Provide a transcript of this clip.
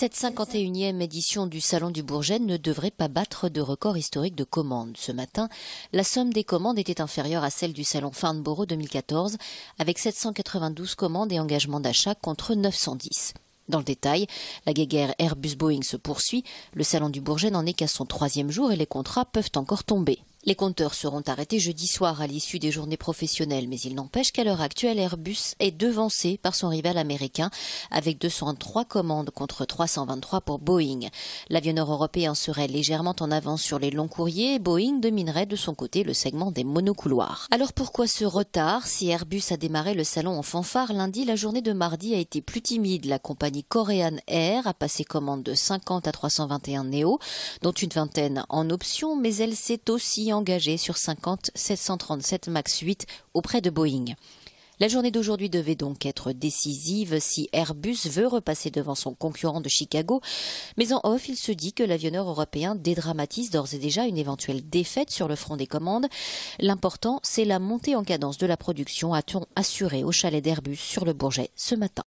Cette 51e édition du Salon du Bourget ne devrait pas battre de record historique de commandes. Ce matin, la somme des commandes était inférieure à celle du Salon Farnborough 2014, avec 792 commandes et engagements d'achat contre 910. Dans le détail, la guéguerre Airbus-Boeing se poursuit, le Salon du Bourget n'en est qu'à son troisième jour et les contrats peuvent encore tomber. Les compteurs seront arrêtés jeudi soir à l'issue des journées professionnelles, mais il n'empêche qu'à l'heure actuelle, Airbus est devancé par son rival américain avec 203 commandes contre 323 pour Boeing. L'avionneur européen serait légèrement en avance sur les longs courriers et Boeing dominerait de son côté le segment des monocouloirs. Alors pourquoi ce retard Si Airbus a démarré le salon en fanfare lundi, la journée de mardi a été plus timide. La compagnie Korean Air a passé commande de 50 à 321 Neo, dont une vingtaine en option, mais elle s'est aussi engagé sur 50 737 MAX 8 auprès de Boeing. La journée d'aujourd'hui devait donc être décisive si Airbus veut repasser devant son concurrent de Chicago, mais en off, il se dit que l'avionneur européen dédramatise d'ores et déjà une éventuelle défaite sur le front des commandes. L'important, c'est la montée en cadence de la production, à t assuré au chalet d'Airbus sur le Bourget ce matin.